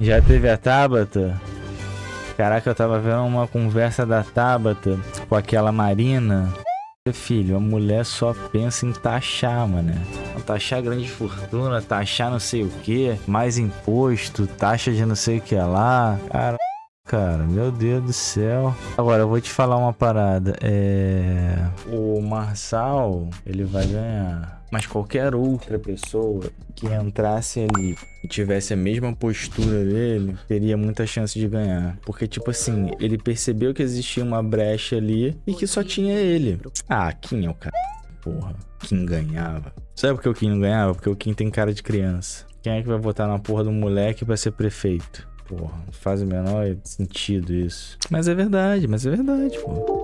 Já teve a Tabata? Caraca, eu tava vendo uma conversa da Tabata com aquela Marina. Filho, a mulher só pensa em taxar, mano. Taxar grande fortuna, taxar não sei o que, mais imposto, taxa de não sei o que lá. Cara, cara, meu Deus do céu. Agora, eu vou te falar uma parada. É... O Marçal, ele vai ganhar mas qualquer outra pessoa que entrasse ali e tivesse a mesma postura dele, teria muita chance de ganhar. Porque, tipo assim, ele percebeu que existia uma brecha ali e que só tinha ele. Ah, quem é o cara? Porra, quem ganhava? Sabe por que o Kim não ganhava? Porque o Kim tem cara de criança. Quem é que vai votar na porra do moleque pra ser prefeito? Porra, não faz o menor sentido isso. Mas é verdade, mas é verdade, porra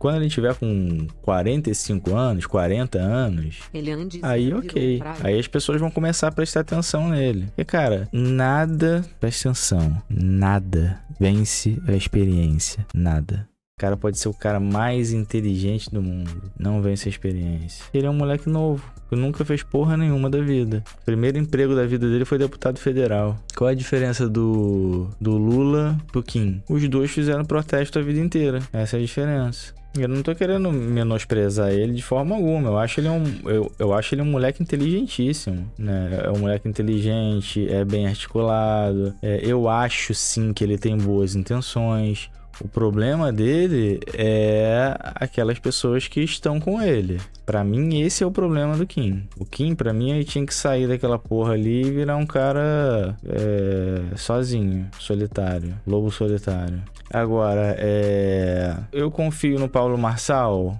quando ele tiver com 45 anos, 40 anos, é aí ok. Aí as pessoas vão começar a prestar atenção nele. Porque, cara, nada, presta atenção, nada vence a experiência. Nada cara pode ser o cara mais inteligente do mundo. Não vence a experiência. Ele é um moleque novo. Que nunca fez porra nenhuma da vida. O primeiro emprego da vida dele foi deputado federal. Qual a diferença do, do Lula pro Kim? Os dois fizeram protesto a vida inteira. Essa é a diferença. Eu não tô querendo menosprezar ele de forma alguma. Eu acho ele um, eu, eu acho ele um moleque inteligentíssimo, né? É um moleque inteligente, é bem articulado. É, eu acho sim que ele tem boas intenções. O problema dele é aquelas pessoas que estão com ele. Para mim, esse é o problema do Kim. O Kim, para mim, ele tinha que sair daquela porra ali e virar um cara é, sozinho, solitário, lobo solitário. Agora, é... eu confio no Paulo Marçal?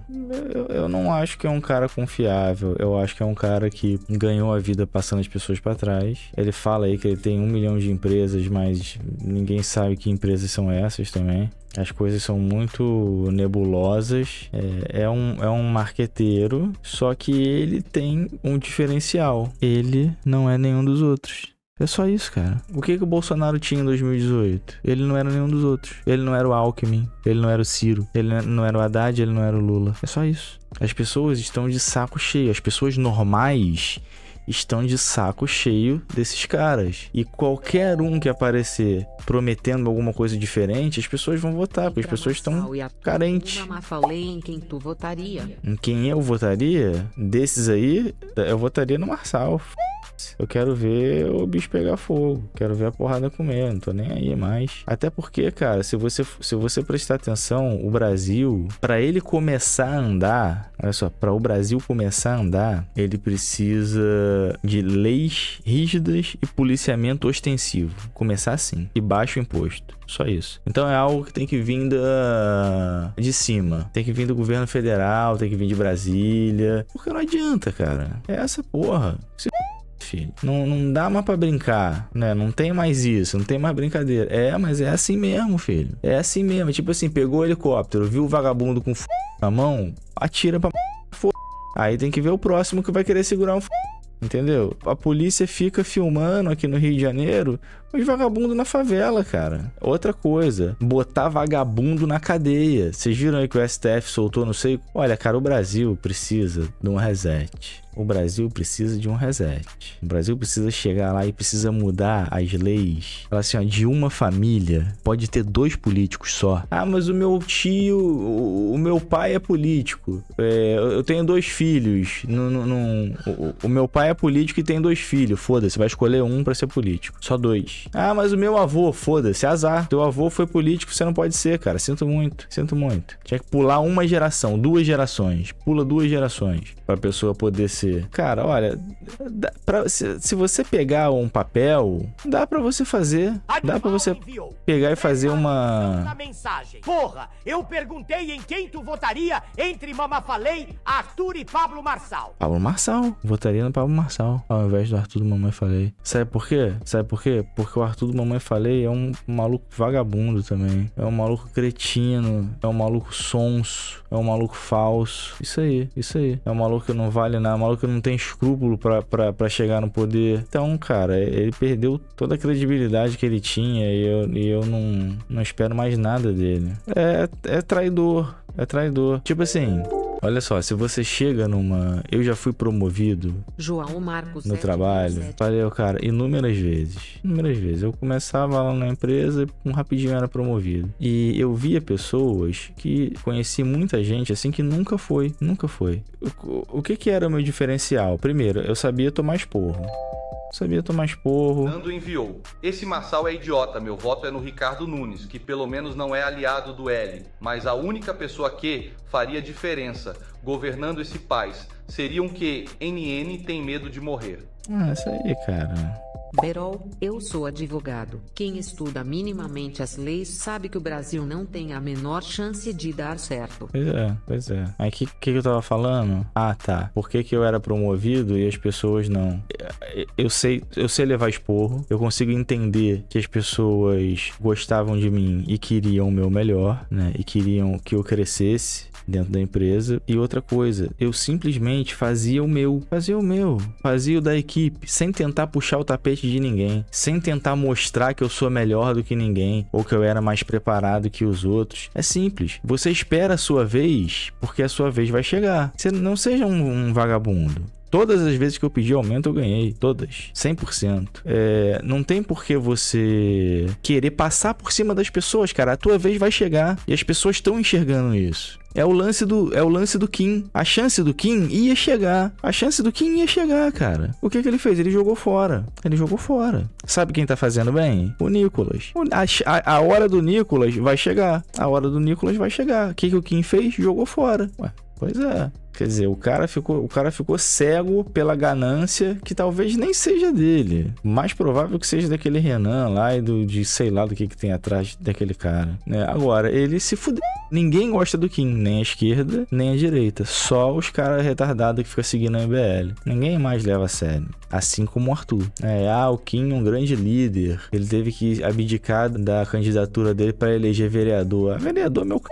Eu, eu, não acho que é um cara confiável. Eu acho que é um cara que ganhou a vida passando as pessoas para trás. Ele fala aí que ele tem um milhão de empresas, mas ninguém sabe que empresas são essas também. As coisas são muito nebulosas. É, é, um, é um marqueteiro, só que ele tem um diferencial. Ele não é nenhum dos outros. É só isso, cara. O que, que o Bolsonaro tinha em 2018? Ele não era nenhum dos outros. Ele não era o Alckmin, ele não era o Ciro, ele não era o Haddad, ele não era o Lula. É só isso. As pessoas estão de saco cheio. As pessoas normais estão de saco cheio desses caras. E qualquer um que aparecer prometendo alguma coisa diferente, as pessoas vão votar, porque as pessoas estão carentes. Em quem tu votaria? Em quem eu votaria? Desses aí, eu votaria no Marçal. Eu quero ver o bicho pegar fogo, quero ver a porrada comendo, tô nem aí mais. Até porque, cara, se você, se você prestar atenção, o Brasil, para ele começar a andar, olha só, para o Brasil começar a andar, ele precisa de leis rígidas e policiamento ostensivo. Começar assim, e baixo imposto. Só isso. Então é algo que tem que vir da... de cima. Tem que vir do governo federal, tem que vir de Brasília. Porque não adianta, cara. É essa porra. Se filho. Não, não dá mais pra brincar, né? Não tem mais isso, não tem mais brincadeira. É, mas é assim mesmo, filho. É assim mesmo. Tipo assim, pegou o helicóptero, viu o vagabundo com f... na mão, atira pra f... Aí tem que ver o próximo que vai querer segurar um f... Entendeu? A polícia fica filmando aqui no Rio de Janeiro os vagabundos na favela, cara. Outra coisa, botar vagabundo na cadeia. Vocês viram aí que o STF soltou, não sei. Olha, cara, o Brasil precisa de um reset. O Brasil precisa de um reset. O Brasil precisa chegar lá e precisa mudar as leis. Fala assim, ó, de uma família pode ter dois políticos só. Ah, mas o meu tio, o, o meu pai é político. É, eu tenho dois filhos. o, o, meu pai é político e tem dois filhos. Foda-se, vai escolher um para ser político. Só dois. Ah, mas o meu avô, foda-se, azar. Teu avô foi político, você não pode ser, cara. Sinto muito, sinto muito. Tinha que pular uma geração, duas gerações. Pula duas gerações pra pessoa poder ser. Cara, olha, pra, se, se, você pegar um papel, dá para você fazer. Dá para você pegar e fazer uma. Porra, eu perguntei em quem tu votaria entre Mamafalei, Arthur e Pablo Marçal. Pablo Marçal. Votaria no Pablo Marçal, ao invés do Arthur do Mamãe Falei. Sabe por quê? Sabe por quê? Porque porque o Arthur do Mamãe Falei é um maluco vagabundo também. É um maluco cretino. É um maluco sonso. É um maluco falso. Isso aí, isso aí. É um maluco que não vale nada. É um maluco que não tem escrúpulo para chegar no poder. Então, cara, ele perdeu toda a credibilidade que ele tinha e eu, e eu não, não espero mais nada dele. É, é traidor. É traidor. Tipo assim. Olha só, se você chega numa. Eu já fui promovido. João Marcos. No trabalho. Falei, cara, inúmeras vezes. Inúmeras vezes. Eu começava lá na empresa e um rapidinho era promovido. E eu via pessoas que conheci muita gente assim que nunca foi. Nunca foi. O, o que que era o meu diferencial? Primeiro, eu sabia tomar esporro sabia tomar esporro. Nando enviou. Esse Marçal é idiota, meu voto é no Ricardo Nunes, que pelo menos não é aliado do L, mas a única pessoa que faria diferença governando esse país um que NN tem medo de morrer. Ah, isso aí, cara. Berol, eu sou advogado. Quem estuda minimamente as leis sabe que o Brasil não tem a menor chance de dar certo. Pois é, pois é. Aí o que, que, eu tava falando? Ah, tá. Por que, que eu era promovido e as pessoas não? Eu sei, eu sei levar esporro, eu consigo entender que as pessoas gostavam de mim e queriam o meu melhor, né? E queriam que eu crescesse dentro da empresa. E outra coisa, eu simplesmente fazia o meu, fazia o meu, fazia o da equipe, sem tentar puxar o tapete de ninguém, sem tentar mostrar que eu sou melhor do que ninguém ou que eu era mais preparado que os outros. É simples. Você espera a sua vez, porque a sua vez vai chegar. Você não seja um, um vagabundo. Todas as vezes que eu pedi aumento, eu ganhei. Todas. 100%. É, não tem por que você querer passar por cima das pessoas, cara. A tua vez vai chegar. E as pessoas estão enxergando isso. É o lance do é o lance do Kim. A chance do Kim ia chegar. A chance do Kim ia chegar, cara. O que que ele fez? Ele jogou fora. Ele jogou fora. Sabe quem tá fazendo bem? O Nicolas. O, a, a, hora do Nicolas vai chegar. A hora do Nicolas vai chegar. O que que o Kim fez? Jogou fora. Ué, Pois é. Quer dizer, o cara ficou, o cara ficou cego pela ganância que talvez nem seja dele. Mais provável que seja daquele Renan lá e do, de sei lá do que, que tem atrás daquele cara. Né? Agora, ele se fudeu. Ninguém gosta do Kim, nem a esquerda, nem a direita. Só os caras retardados que ficam seguindo a MBL. Ninguém mais leva a sério. Assim como o Arthur. É, ah, o Kim é um grande líder. Ele teve que abdicar da candidatura dele para eleger vereador. Ah, vereador, meu c...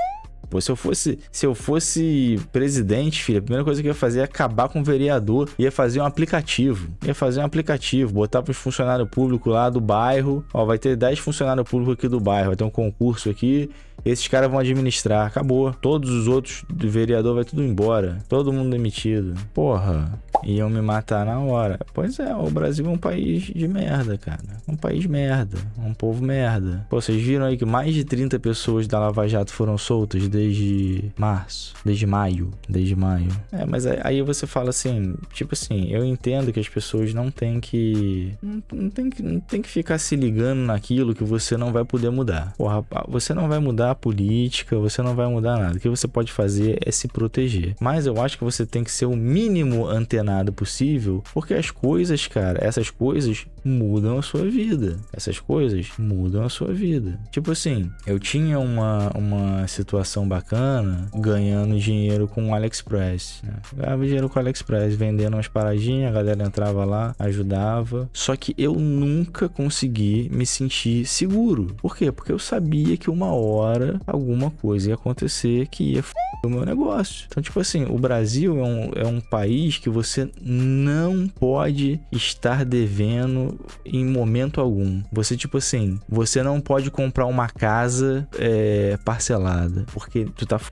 Pô, se eu fosse, se eu fosse presidente, filho, a primeira coisa que eu ia fazer é acabar com o vereador, ia fazer um aplicativo, ia fazer um aplicativo, botar para os funcionários públicos lá do bairro, ó, vai ter 10 funcionários públicos aqui do bairro, vai ter um concurso aqui, esses caras vão administrar. Acabou. Todos os outros do vereador vai tudo embora. Todo mundo demitido. Porra. Iam me matar na hora. Pois é, o Brasil é um país de merda, cara. Um país merda. Um povo merda. Pô, vocês viram aí que mais de 30 pessoas da Lava Jato foram soltas desde março. Desde maio. Desde maio. É, mas aí você fala assim, tipo assim, eu entendo que as pessoas não têm que. Não, não tem que, não tem que ficar se ligando naquilo que você não vai poder mudar. Porra, você não vai mudar mudar a política, você não vai mudar nada. O que você pode fazer é se proteger. Mas eu acho que você tem que ser o mínimo antenado possível, porque as coisas, cara, essas coisas mudam a sua vida. Essas coisas mudam a sua vida. Tipo assim, eu tinha uma, uma situação bacana ganhando dinheiro com o AliExpress. Né? Ganhava dinheiro com o AliExpress, vendendo umas paradinhas, a galera entrava lá, ajudava. Só que eu nunca consegui me sentir seguro. Por quê? Porque eu sabia que uma hora hora alguma coisa ia acontecer que ia f*** o meu negócio. Então, tipo assim, o Brasil é um, é um país que você não pode estar devendo em momento algum. Você, tipo assim, você não pode comprar uma casa é, parcelada, porque tu tá f***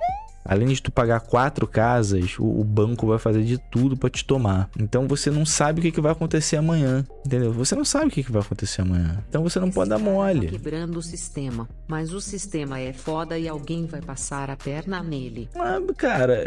Além de tu pagar quatro casas, o, o banco vai fazer de tudo para te tomar. Então você não sabe o que, que vai acontecer amanhã, entendeu? Você não sabe o que, que vai acontecer amanhã. Então você não Esse pode dar tá mole. Tá quebrando o sistema, mas o sistema é foda e alguém vai passar a perna nele. Ah, cara,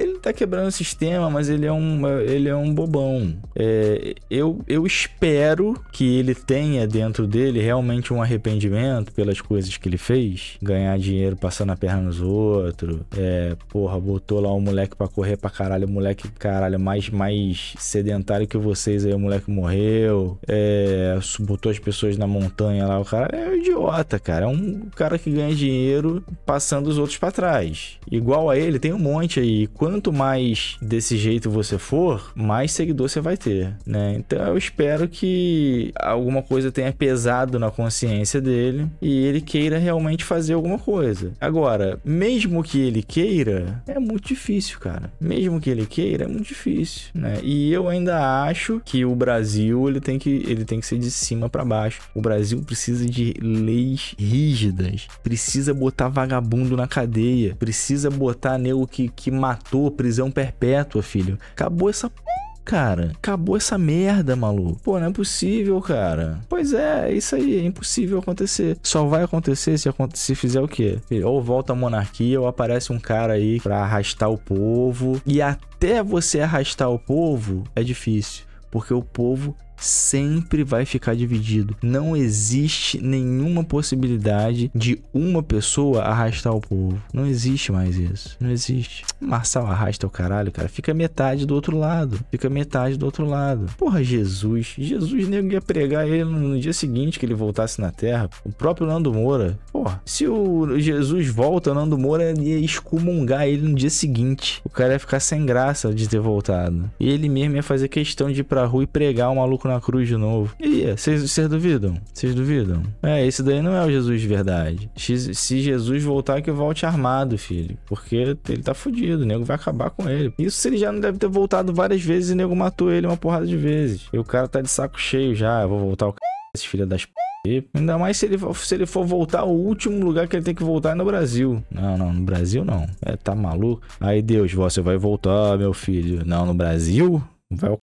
ele tá quebrando o sistema, mas ele é um, ele é um bobão. É, eu, eu espero que ele tenha dentro dele realmente um arrependimento pelas coisas que ele fez, ganhar dinheiro passando a perna nos outros. É, porra, botou lá um moleque para correr pra caralho, o moleque, caralho, mais, mais sedentário que vocês aí, o moleque morreu. É, botou as pessoas na montanha lá, o cara é um idiota, cara. É um cara que ganha dinheiro passando os outros para trás. Igual a ele, tem um monte aí. Quanto mais desse jeito você for, mais seguidor você vai ter, né? Então eu espero que alguma coisa tenha pesado na consciência dele e ele queira realmente fazer alguma coisa. Agora, mesmo que ele queira, queira, é muito difícil, cara. Mesmo que ele queira, é muito difícil, né? E eu ainda acho que o Brasil, ele tem que, ele tem que ser de cima para baixo. O Brasil precisa de leis rígidas, precisa botar vagabundo na cadeia, precisa botar nego que, que matou prisão perpétua, filho. Acabou essa cara. Acabou essa merda, maluco. Pô, não é possível, cara. Pois é, é isso aí. É impossível acontecer. Só vai acontecer se, se fizer o quê? Ou volta a monarquia, ou aparece um cara aí pra arrastar o povo. E até você arrastar o povo, é difícil. Porque o povo sempre vai ficar dividido. Não existe nenhuma possibilidade de uma pessoa arrastar o povo. Não existe mais isso. Não existe. Marçal arrasta o caralho, cara. Fica metade do outro lado. Fica metade do outro lado. Porra, Jesus. Jesus nem ia pregar ele no dia seguinte que ele voltasse na terra. O próprio Nando Moura. Porra, se o Jesus volta, o Nando Moura ia excomungar ele no dia seguinte. O cara ia ficar sem graça de ter voltado. E ele mesmo ia fazer questão de ir pra rua e pregar o maluco na cruz de novo. E vocês duvidam? Vocês duvidam? É, esse daí não é o Jesus de verdade. Se Jesus voltar, é que volte armado, filho. Porque ele tá fudido, o nego vai acabar com ele. Isso se ele já não deve ter voltado várias vezes e o nego matou ele uma porrada de vezes. E o cara tá de saco cheio já. Ah, eu vou voltar o c... esse filho das p... ainda mais se ele, se ele for voltar, o último lugar que ele tem que voltar é no Brasil. Não, não, no Brasil não. É, tá maluco? Aí Deus, você vai voltar, meu filho. Não, no Brasil? Vai o c...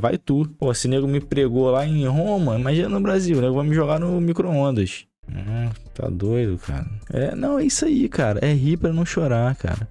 Vai tu. Pô, esse nego me pregou lá em Roma, imagina no Brasil, o nego vai me jogar no micro-ondas. Hum, tá doido, cara. É, não, é isso aí, cara. É rir pra não chorar, cara.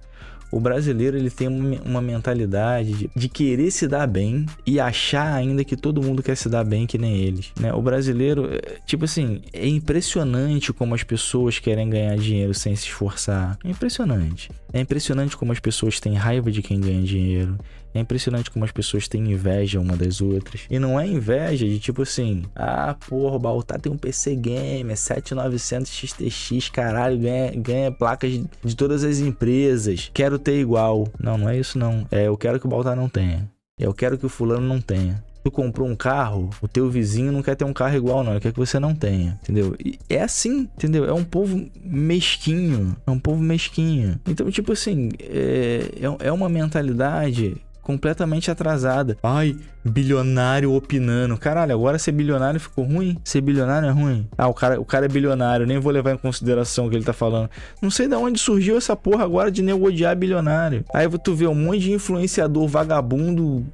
O brasileiro ele tem uma mentalidade de, de, querer se dar bem e achar ainda que todo mundo quer se dar bem que nem eles, né? O brasileiro, é, tipo assim, é impressionante como as pessoas querem ganhar dinheiro sem se esforçar. É impressionante. É impressionante como as pessoas têm raiva de quem ganha dinheiro. É impressionante como as pessoas têm inveja uma das outras. E não é inveja de tipo assim, ah, porra, o Baltar tá, tem um PC Gamer, 7900 XTX, caralho, ganha, ganha placas de, de todas as empresas, quero ter igual. Não, não é isso não. É, eu quero que o Baltar tá não tenha. Eu quero que o fulano não tenha. Tu comprou um carro, o teu vizinho não quer ter um carro igual, não. Ele quer que você não tenha, entendeu? E é assim, entendeu? É um povo mesquinho. É um povo mesquinho. Então, tipo assim, é, é, é uma mentalidade completamente atrasada. Ai, bilionário opinando. Caralho, agora ser bilionário ficou ruim? Ser bilionário é ruim? Ah, o cara, o cara é bilionário, nem vou levar em consideração o que ele tá falando. Não sei de onde surgiu essa porra agora de odiar bilionário. Aí tu vê um monte de influenciador vagabundo,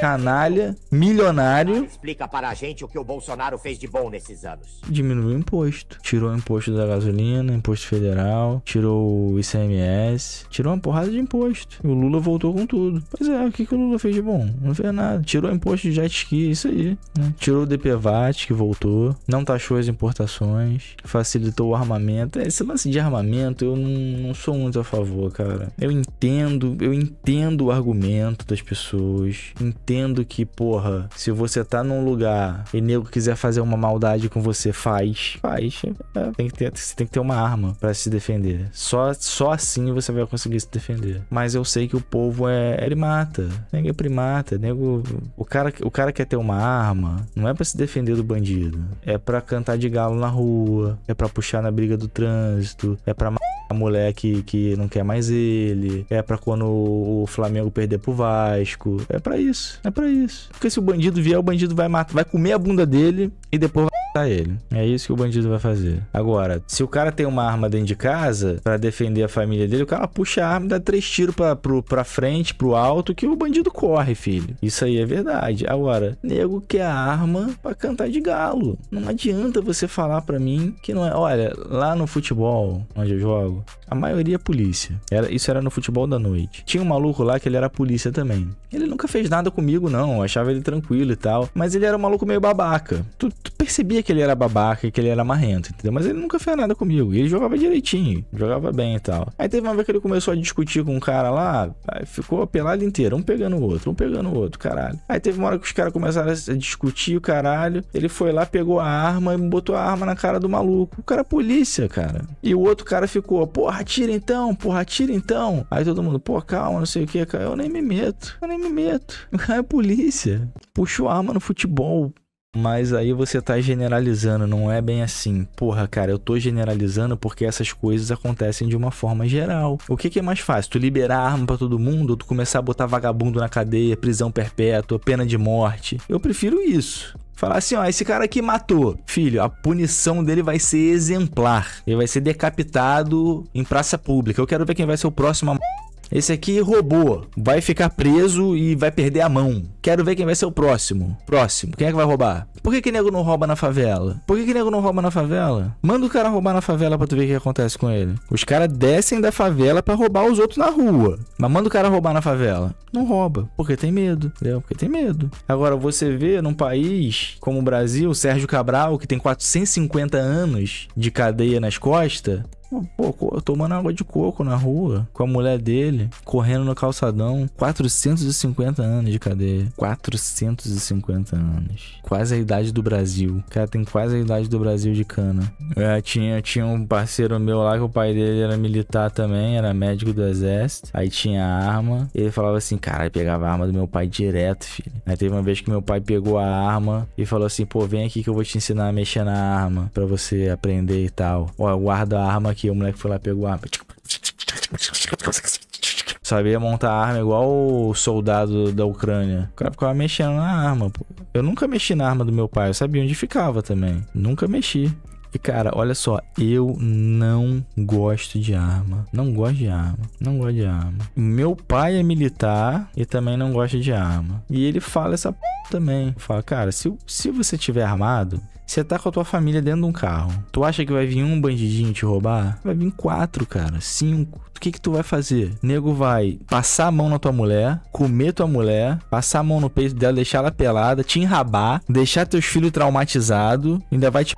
canalha, milionário. Explica para a gente o que o Bolsonaro fez de bom nesses anos. Diminuiu o imposto. Tirou o imposto da gasolina, imposto federal, tirou o ICMS, tirou uma porrada de imposto. E o Lula voltou com tudo. Pois é, que, que o Lula fez de bom? Não fez nada. Tirou imposto de jet ski, isso aí. Né? Tirou o DPVAT, que voltou. Não taxou as importações. Facilitou o armamento. Esse lance de armamento eu não, não sou muito a favor, cara. Eu entendo, eu entendo o argumento das pessoas. Entendo que, porra, se você tá num lugar e nego quiser fazer uma maldade com você, faz. Faz. É, tem que ter, você tem que ter uma arma para se defender. Só, só assim você vai conseguir se defender. Mas eu sei que o povo é. Ele mata primata. Nego é primata. Nego. O cara, o cara quer ter uma arma. Não é para se defender do bandido. É para cantar de galo na rua. É para puxar na briga do trânsito. É para a mulher que, que não quer mais ele, é para quando o Flamengo perder pro Vasco. É para isso, é para isso. Porque se o bandido vier, o bandido vai matar, vai comer a bunda dele e depois vai matar ele. É isso que o bandido vai fazer. Agora, se o cara tem uma arma dentro de casa para defender a família dele, o cara puxa a arma, dá três tiros pra, pro, pra frente, pro alto, que o bandido corre, filho. Isso aí é verdade. Agora, nego quer a arma pra cantar de galo. Não adianta você falar pra mim que não é. Olha, lá no futebol, onde eu jogo, a maioria é polícia. Era, isso era no futebol da noite. Tinha um maluco lá que ele era polícia também. Ele nunca fez nada comigo, não. Eu achava ele tranquilo e tal. Mas ele era um maluco meio babaca. Tu, tu percebia que ele era babaca e que ele era marrento, entendeu? Mas ele nunca fez nada comigo. ele jogava direitinho, jogava bem e tal. Aí teve uma vez que ele começou a discutir com um cara lá, ficou a pelada inteira, um pegando o outro, um pegando o outro, caralho. Aí teve uma hora que os caras começaram a discutir o caralho. Ele foi lá, pegou a arma e botou a arma na cara do maluco. O cara é polícia, cara. E o outro cara ficou, falou, porra, atira então, porra, atira então. Aí todo mundo, pô, calma, não sei o que, Eu nem me meto, eu nem me meto. O cara é polícia. Puxou arma no futebol, mas aí você tá generalizando, não é bem assim. Porra, cara, eu tô generalizando porque essas coisas acontecem de uma forma geral. O que, que é mais fácil? Tu liberar arma para todo mundo ou tu começar a botar vagabundo na cadeia, prisão perpétua, pena de morte? Eu prefiro isso. Falar assim, ó, esse cara aqui matou. Filho, a punição dele vai ser exemplar. Ele vai ser decapitado em praça pública. Eu quero ver quem vai ser o próximo a esse aqui roubou, vai ficar preso e vai perder a mão. Quero ver quem vai ser o próximo. Próximo, quem é que vai roubar? Por que que nego não rouba na favela? Por que que nego não rouba na favela? Manda o cara roubar na favela pra tu ver o que acontece com ele. Os caras descem da favela pra roubar os outros na rua. Mas manda o cara roubar na favela. Não rouba, porque tem medo, entendeu? Porque tem medo. Agora, você vê num país como o Brasil, Sérgio Cabral, que tem 450 anos de cadeia nas costas, pô, tomando água de coco na rua, com a mulher dele, correndo no calçadão. 450 anos de cadeia. 450 anos. Quase a idade do Brasil. O cara tem quase a idade do Brasil de cana. É, tinha, tinha um parceiro meu lá que o pai dele era militar também, era médico do exército. Aí tinha arma. Ele falava assim, cara, pegava a arma do meu pai direto, filho. Aí teve uma vez que meu pai pegou a arma e falou assim, pô, vem aqui que eu vou te ensinar a mexer na arma pra você aprender e tal. Ó, eu guardo a arma aqui o moleque foi lá e pegou a arma. Sabia montar arma igual o soldado da Ucrânia. O cara ficava mexendo na arma, pô. Eu nunca mexi na arma do meu pai, eu sabia onde ficava também. Nunca mexi. E cara, olha só, eu não gosto de arma. Não gosto de arma. Não gosto de arma. Meu pai é militar e também não gosta de arma. E ele fala essa p... também. Fala, cara, se, se você tiver armado, você tá com a tua família dentro de um carro. Tu acha que vai vir um bandidinho te roubar? Vai vir quatro, cara. Cinco. O que que tu vai fazer? Nego vai passar a mão na tua mulher, comer tua mulher, passar a mão no peito dela, deixar ela pelada, te enrabar, deixar teus filhos traumatizados, ainda vai te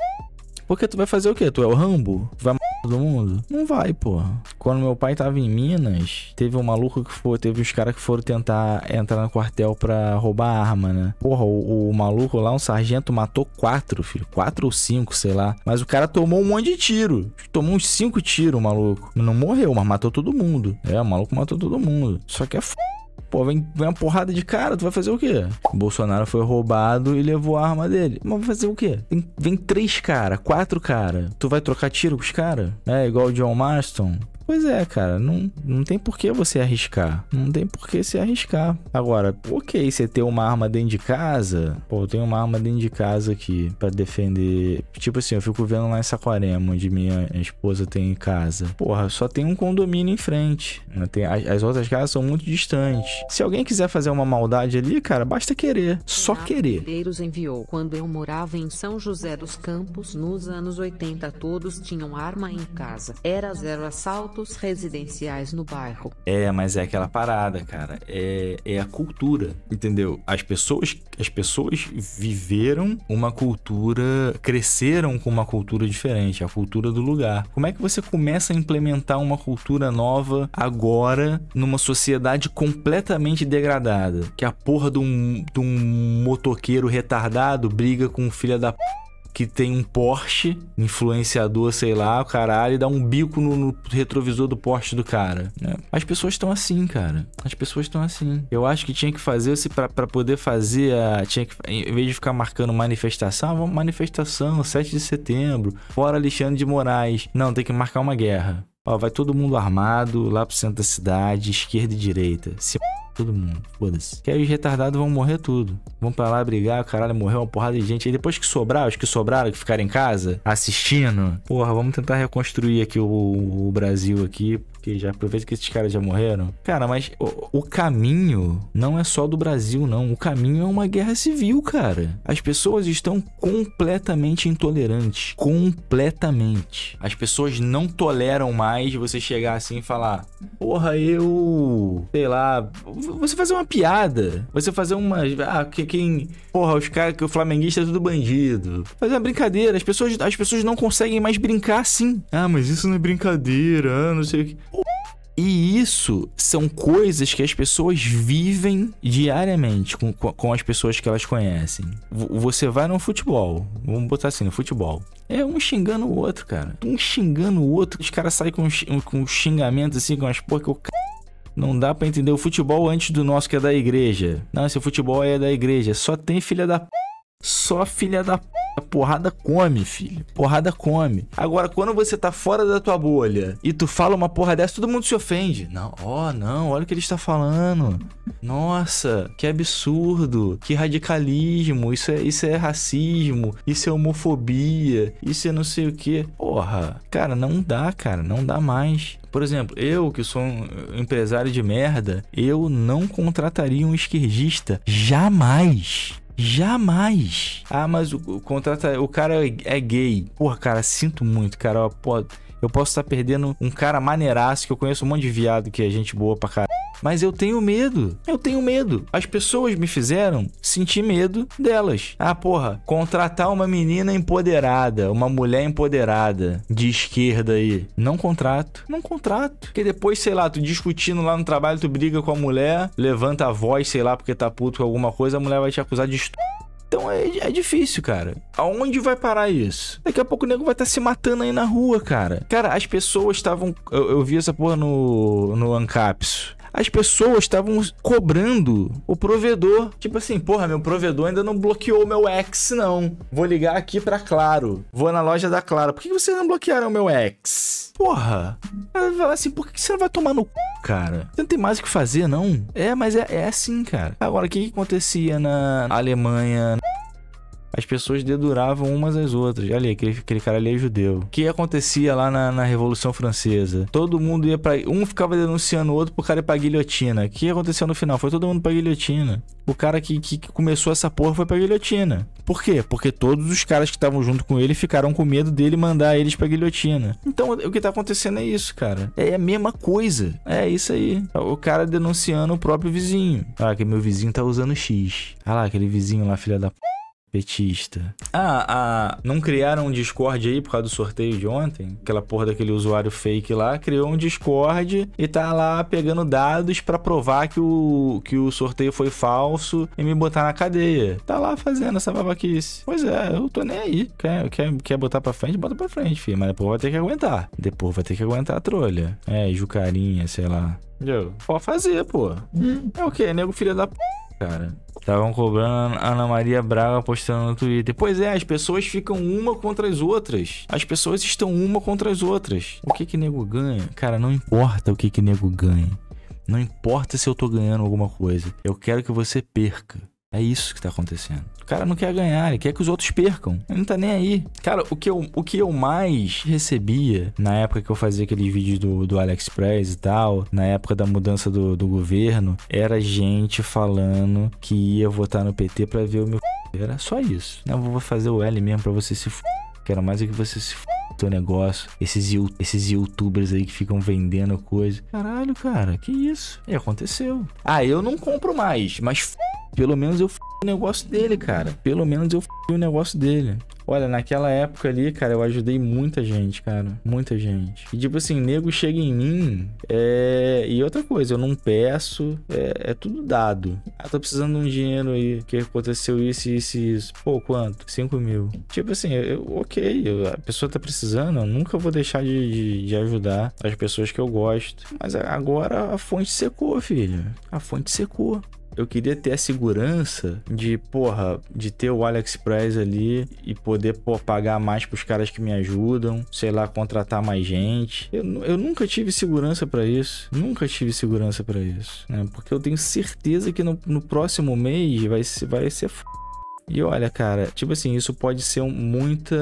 porque tu vai fazer o quê? Tu é o Rambo? Tu vai do mundo? Não vai, porra. Quando meu pai tava em Minas, teve um maluco que foi, teve os caras que foram tentar entrar no quartel pra roubar arma, né? Porra, o, o, maluco lá, um sargento, matou quatro, filho. Quatro ou cinco, sei lá. Mas o cara tomou um monte de tiro. Tomou uns cinco tiros, o maluco. Não morreu, mas matou todo mundo. É, o maluco matou todo mundo. Só que é f... Pô, vem, vem uma porrada de cara, tu vai fazer o quê? O Bolsonaro foi roubado e levou a arma dele. Mas vai fazer o quê? Vem, vem três cara, quatro cara. Tu vai trocar tiro com os caras? É igual o John Marston. Pois é, cara, não, não tem por que você arriscar. Não tem por que se arriscar. Agora, ok, você ter uma arma dentro de casa. Pô, eu tenho uma arma dentro de casa aqui para defender. Tipo assim, eu fico vendo lá em Saquarema, onde minha esposa tem casa. Porra, só tem um condomínio em frente. Tem, as outras casas são muito distantes. Se alguém quiser fazer uma maldade ali, cara, basta querer. Só querer. enviou. Quando eu morava em São José dos Campos, nos anos 80, todos tinham arma em casa. Era zero assalto blocos residenciais no bairro. É, mas é aquela parada, cara. É, é a cultura, entendeu? As pessoas, as pessoas viveram uma cultura, cresceram com uma cultura diferente, a cultura do lugar. Como é que você começa a implementar uma cultura nova agora numa sociedade completamente degradada? Que a porra de um, de um motoqueiro retardado briga com um filho da p que tem um Porsche, influenciador, sei lá, o caralho, e dá um bico no, no retrovisor do Porsche do cara. Né? As pessoas estão assim, cara. As pessoas estão assim. Eu acho que tinha que fazer se para poder fazer a. Tinha que, em vez de ficar marcando manifestação, vamos manifestação, 7 de setembro, fora Alexandre de Moraes. Não, tem que marcar uma guerra. Ó, vai todo mundo armado lá pro centro da cidade, esquerda e direita. Se todo mundo, foda-se. Que aí os retardados vão morrer tudo. Vão pra lá brigar, caralho, morreu uma porrada de gente. Aí depois que sobrar, os que sobraram, que ficaram em casa, assistindo, porra, vamos tentar reconstruir aqui o, o Brasil aqui, que já aproveita que esses caras já morreram. Cara, mas o, o caminho não é só do Brasil, não. O caminho é uma guerra civil, cara. As pessoas estão completamente intolerantes. Completamente. As pessoas não toleram mais você chegar assim e falar: Porra, eu. Sei lá. Você fazer uma piada. Você fazer uma. Ah, que quem. Porra, os caras que o flamenguista é tudo bandido. Fazer uma brincadeira. As pessoas, as pessoas não conseguem mais brincar assim. Ah, mas isso não é brincadeira. Ah, não sei o que. E isso são coisas que as pessoas vivem diariamente com, com as pessoas que elas conhecem. Você vai no futebol, vamos botar assim, no futebol. É um xingando o outro, cara. Um xingando o outro, os caras saem com, com xingamentos assim, com as porra que eu... Não dá para entender o futebol antes do nosso que é da igreja. Não, esse futebol é da igreja. Só tem filha da p só filha da porrada come, filho. Porrada come. Agora, quando você tá fora da tua bolha e tu fala uma porra dessa, todo mundo se ofende. Não, ó, oh, não, olha o que ele está falando. Nossa, que absurdo, que radicalismo, isso é, isso é racismo, isso é homofobia, isso é não sei o que. Porra, cara, não dá, cara, não dá mais. Por exemplo, eu que sou um empresário de merda, eu não contrataria um esquerdista jamais. Jamais. Ah, mas o, o contrato. É, o cara é, gay. Porra, cara, sinto muito, cara. Pode. Eu posso estar perdendo um cara maneiraço que eu conheço um monte de viado que é gente boa pra caralho. Mas eu tenho medo. Eu tenho medo. As pessoas me fizeram sentir medo delas. Ah, porra, contratar uma menina empoderada, uma mulher empoderada de esquerda aí. Não contrato. Não contrato. Porque depois, sei lá, tu discutindo lá no trabalho, tu briga com a mulher, levanta a voz, sei lá, porque tá puto com alguma coisa, a mulher vai te acusar de estúpido. Então é, é difícil, cara. Aonde vai parar isso? Daqui a pouco o nego vai estar tá se matando aí na rua, cara. Cara, as pessoas estavam. Eu, eu, vi essa porra no, no Ancaps as pessoas estavam cobrando o provedor. Tipo assim, porra, meu provedor ainda não bloqueou meu ex, não. Vou ligar aqui pra Claro. Vou na loja da Claro. Por que vocês não bloquearam meu ex? Porra. Ela vai falar assim, por que você não vai tomar no cu, cara? Você não tem mais o que fazer, não? É, mas é, é assim, cara. Agora, o que, que acontecia na Alemanha as pessoas deduravam umas às outras. Olha, aquele, aquele cara ali é judeu. O que acontecia lá na, na Revolução Francesa? Todo mundo ia para Um ficava denunciando o outro pro cara ir pra guilhotina. O que aconteceu no final? Foi todo mundo pra guilhotina. O cara que, que, que começou essa porra foi pra guilhotina. Por quê? Porque todos os caras que estavam junto com ele ficaram com medo dele mandar eles pra guilhotina. Então, o que tá acontecendo é isso, cara. É, é a mesma coisa. É isso aí. O cara denunciando o próprio vizinho. Ah, que meu vizinho tá usando X. Ah lá, aquele vizinho lá, filha da p petista. Ah, ah, não criaram um Discord aí por causa do sorteio de ontem? Aquela porra daquele usuário fake lá criou um Discord e tá lá pegando dados para provar que o, que o sorteio foi falso e me botar na cadeia. Tá lá fazendo essa babaquice. Pois é, eu tô nem aí. Quer, quer, quer botar pra frente, bota pra frente, filho. Mas depois vai ter que aguentar. Depois vai ter que aguentar a trolha. É, Jucarinha, sei lá. Pode fazer, pô. Hum. É o quê? Nego filho da puta cara. Estavam cobrando a Ana Maria Braga postando no Twitter. Pois é, as pessoas ficam uma contra as outras. As pessoas estão uma contra as outras. O que que nego ganha? Cara, não importa o que que nego ganha. Não importa se eu tô ganhando alguma coisa. Eu quero que você perca. É isso que tá acontecendo. O cara não quer ganhar, ele quer que os outros percam. Ele não tá nem aí. Cara, o que eu, o que eu mais recebia na época que eu fazia aqueles vídeos do, do AliExpress e tal, na época da mudança do, do governo, era gente falando que ia votar no PT para ver o meu. Era só isso. Não, vou fazer o L mesmo pra você se. Quero mais é que você se teu negócio, esses, esses youtubers aí que ficam vendendo coisa. Caralho, cara, que isso? E aconteceu. Ah, eu não compro mais, mas f... pelo menos eu f... o negócio dele, cara. Pelo menos eu f... o negócio dele. Olha, naquela época ali, cara, eu ajudei muita gente, cara. Muita gente. E tipo assim, nego chega em mim. É... E outra coisa, eu não peço. É, é tudo dado. Ah, tô precisando de um dinheiro aí. Que aconteceu isso, isso e isso. Pô, quanto? 5 mil. Tipo assim, eu, ok. Eu, a pessoa tá precisando precisando, eu nunca vou deixar de, de, de ajudar as pessoas que eu gosto. Mas agora a fonte secou, filho. A fonte secou eu queria ter a segurança de, porra, de ter o AliExpress ali e poder pô, pagar mais pros caras que me ajudam, sei lá, contratar mais gente. Eu, eu nunca tive segurança para isso. Nunca tive segurança para isso. Né? Porque eu tenho certeza que no, no próximo mês vai, vai ser f e olha, cara, tipo assim, isso pode ser muita.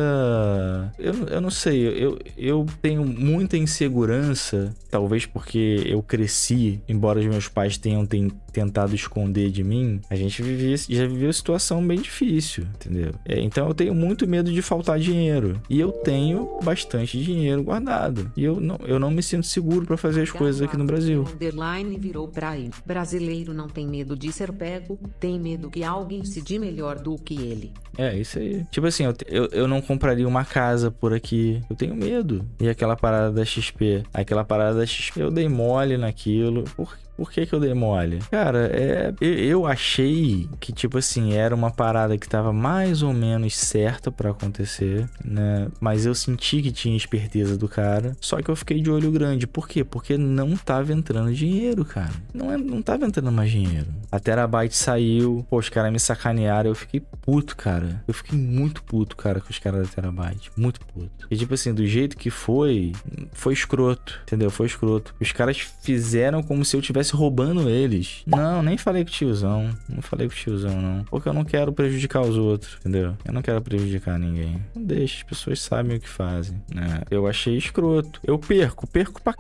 Eu, eu não sei, eu, eu tenho muita insegurança, talvez porque eu cresci, embora os meus pais tenham ten, tentado esconder de mim, a gente vivia, já viveu situação bem difícil, entendeu? É, então eu tenho muito medo de faltar dinheiro. E eu tenho bastante dinheiro guardado. E eu não, eu não me sinto seguro para fazer as coisas aqui no Brasil. Underline virou pra Brasileiro não tem medo de ser pego, tem medo que alguém se dê melhor do que ele. É, isso aí. Tipo assim, eu, eu, eu, não compraria uma casa por aqui. Eu tenho medo. E aquela parada da XP. Aquela parada da XP, eu dei mole naquilo. Por, por que, que eu dei mole? Cara, é, eu achei que, tipo assim, era uma parada que tava mais ou menos certa para acontecer, né? Mas eu senti que tinha esperteza do cara. Só que eu fiquei de olho grande. Por quê? Porque não tava entrando dinheiro, cara. Não, é, não tava entrando mais dinheiro. A Terabyte saiu, pô, os caras me sacanearam. Eu fiquei puto, cara. Eu fiquei muito puto, cara, com os caras da Terabyte. Muito puto. E, tipo assim, do jeito que foi, foi escroto, entendeu? Foi escroto. Os caras fizeram como se eu tivesse aparece roubando eles. Não, nem falei com o tiozão. Não falei com o tiozão, não. Porque eu não quero prejudicar os outros, entendeu? Eu não quero prejudicar ninguém. Não deixa, as pessoas sabem o que fazem, né? Eu achei escroto. Eu perco, perco pra c...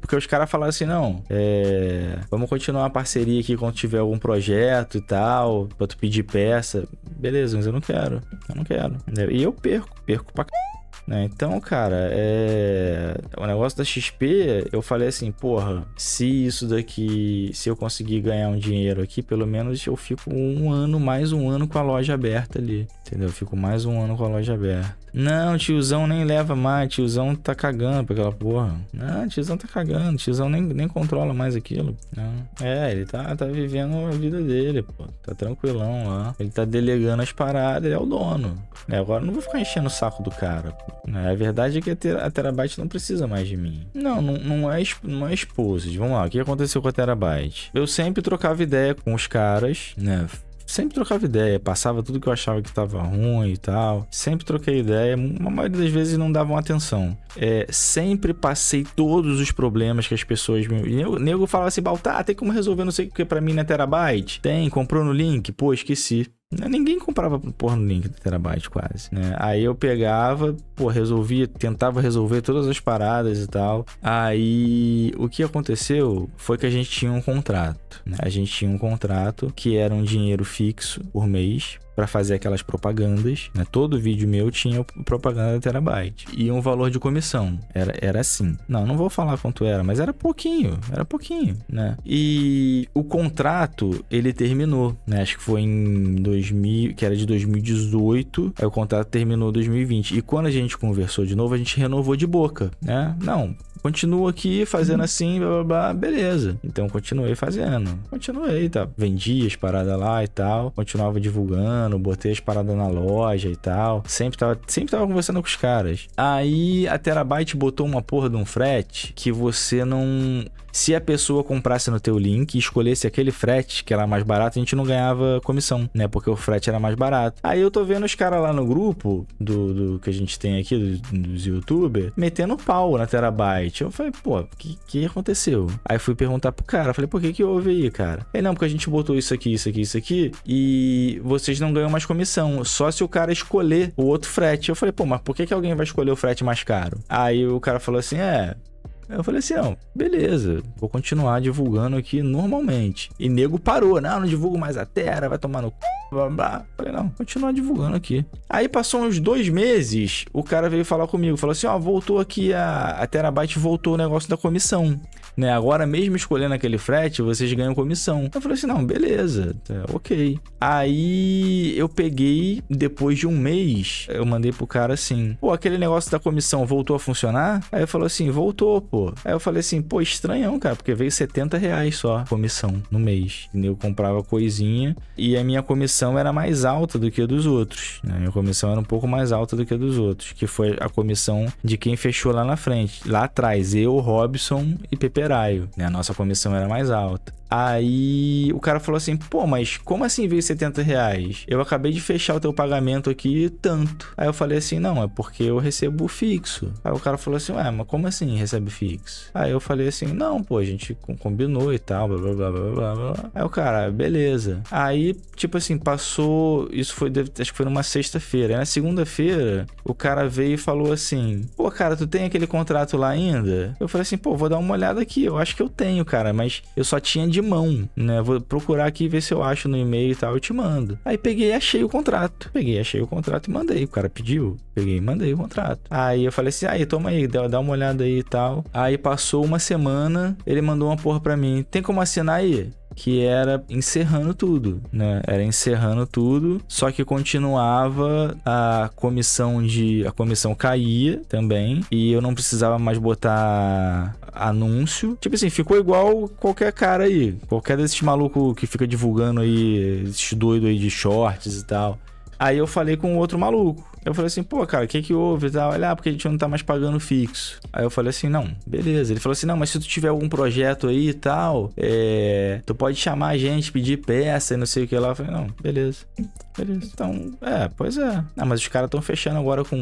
Porque os caras falaram assim, não, é... Vamos continuar a parceria aqui quando tiver algum projeto e tal, pra tu pedir peça. Beleza, mas eu não quero. Eu não quero. Entendeu? E eu perco, perco pra c... Né? Então, cara, é... o negócio da XP, eu falei assim, porra, se isso daqui, se eu conseguir ganhar um dinheiro aqui, pelo menos eu fico um ano, mais um ano com a loja aberta ali, entendeu? Eu fico mais um ano com a loja aberta. Não, tiozão nem leva mais, tiozão tá cagando pra aquela porra. Não, tiozão tá cagando, tiozão nem, nem controla mais aquilo. Não. É, ele tá, tá vivendo a vida dele, pô. Tá tranquilão lá. Ele tá delegando as paradas, ele é o dono. É, agora eu não vou ficar enchendo o saco do cara. Pô. É, a verdade é que a, ter, a Terabyte não precisa mais de mim. Não, não, não é, não é esposa. Vamos lá, o que aconteceu com a Terabyte? Eu sempre trocava ideia com os caras, né? sempre trocava ideia, passava tudo que eu achava que estava ruim e tal. Sempre troquei ideia, a maioria das vezes não davam atenção. É, sempre passei todos os problemas que as pessoas me. O nego falava assim, Baltar, tem como resolver não sei o que para mim na Terabyte? Tem, comprou no link? Pô, esqueci. Né, ninguém comprava porra no link do terabyte quase, né? Aí eu pegava, pô, resolvia, tentava resolver todas as paradas e tal. Aí o que aconteceu foi que a gente tinha um contrato, né? A gente tinha um contrato que era um dinheiro fixo por mês para fazer aquelas propagandas. Né? Todo vídeo meu tinha propaganda da Terabyte. E um valor de comissão. Era, era assim. Não, não vou falar quanto era, mas era pouquinho. Era pouquinho, né? E o contrato, ele terminou, né? Acho que foi em 2000, que era de 2018. Aí o contrato terminou em 2020. E quando a gente conversou de novo, a gente renovou de boca, né? Não, Continua aqui fazendo assim, blá blá blá, beleza. Então continuei fazendo. Continuei, tá? Vendia as paradas lá e tal. Continuava divulgando, botei as paradas na loja e tal. Sempre tava, sempre tava conversando com os caras. Aí a Terabyte botou uma porra de um frete que você não. Se a pessoa comprasse no teu link e escolhesse aquele frete que era mais barato, a gente não ganhava comissão, né? Porque o frete era mais barato. Aí eu tô vendo os caras lá no grupo do, do, que a gente tem aqui, dos, dos youtubers, metendo pau na Terabyte. Eu falei, pô, o que, que aconteceu? Aí fui perguntar pro cara, falei, por que que houve aí, cara? Ele, não, porque a gente botou isso aqui, isso aqui, isso aqui, e vocês não ganham mais comissão, só se o cara escolher o outro frete. Eu falei, pô, mas por que que alguém vai escolher o frete mais caro? Aí o cara falou assim, é, eu falei assim, não, beleza, vou continuar divulgando aqui normalmente. E nego parou, não, não divulgo mais a Terra, vai tomar no c... Blá, blá. Falei, não, continuar divulgando aqui. Aí passou uns dois meses, o cara veio falar comigo, falou assim, ó, oh, voltou aqui, a, a Terabyte voltou o negócio da comissão. Né, agora mesmo escolhendo aquele frete, vocês ganham comissão. Eu falei assim, não, beleza, tá, ok. Aí eu peguei, depois de um mês, eu mandei pro cara assim, pô, aquele negócio da comissão voltou a funcionar? Aí ele falou assim, voltou, pô pô. Aí eu falei assim, pô, estranhão, cara, porque veio 70 reais só comissão no mês. eu comprava coisinha e a minha comissão era mais alta do que a dos outros. Né? Minha comissão era um pouco mais alta do que a dos outros, que foi a comissão de quem fechou lá na frente. Lá atrás, eu, Robson e Peperaio. Né? A nossa comissão era mais alta. Aí o cara falou assim: pô, mas como assim veio 70 reais? Eu acabei de fechar o teu pagamento aqui tanto. Aí eu falei assim: não, é porque eu recebo fixo. Aí o cara falou assim: ué, mas como assim recebe fixo? Aí eu falei assim: não, pô, a gente combinou e tal, blá blá blá blá blá. blá. Aí o cara, beleza. Aí, tipo assim, passou. Isso foi, acho que foi numa sexta-feira. Aí na segunda-feira, o cara veio e falou assim: pô, cara, tu tem aquele contrato lá ainda? Eu falei assim: pô, vou dar uma olhada aqui. Eu acho que eu tenho, cara, mas eu só tinha de mão, né? Vou procurar aqui ver se eu acho no e-mail e tal, eu te mando. Aí peguei e achei o contrato. Peguei, achei o contrato e mandei. O cara pediu, peguei e mandei o contrato. Aí eu falei assim: aí, toma aí, dá uma olhada aí e tal. Aí passou uma semana, ele mandou uma porra pra mim: tem como assinar aí? que era encerrando tudo, né? Era encerrando tudo, só que continuava a comissão de a comissão caía também e eu não precisava mais botar anúncio. Tipo assim, ficou igual qualquer cara aí, qualquer desses maluco que fica divulgando aí esses doido aí de shorts e tal. Aí eu falei com outro maluco. Eu falei assim, pô, cara, o que que houve tal? Olha, ah, porque a gente não tá mais pagando fixo. Aí eu falei assim, não, beleza. Ele falou assim, não, mas se tu tiver algum projeto aí e tal, é, tu pode chamar a gente, pedir peça e não sei o que lá. Eu falei, não, beleza. Beleza. Então, é, pois é. Ah, mas os caras estão fechando agora com.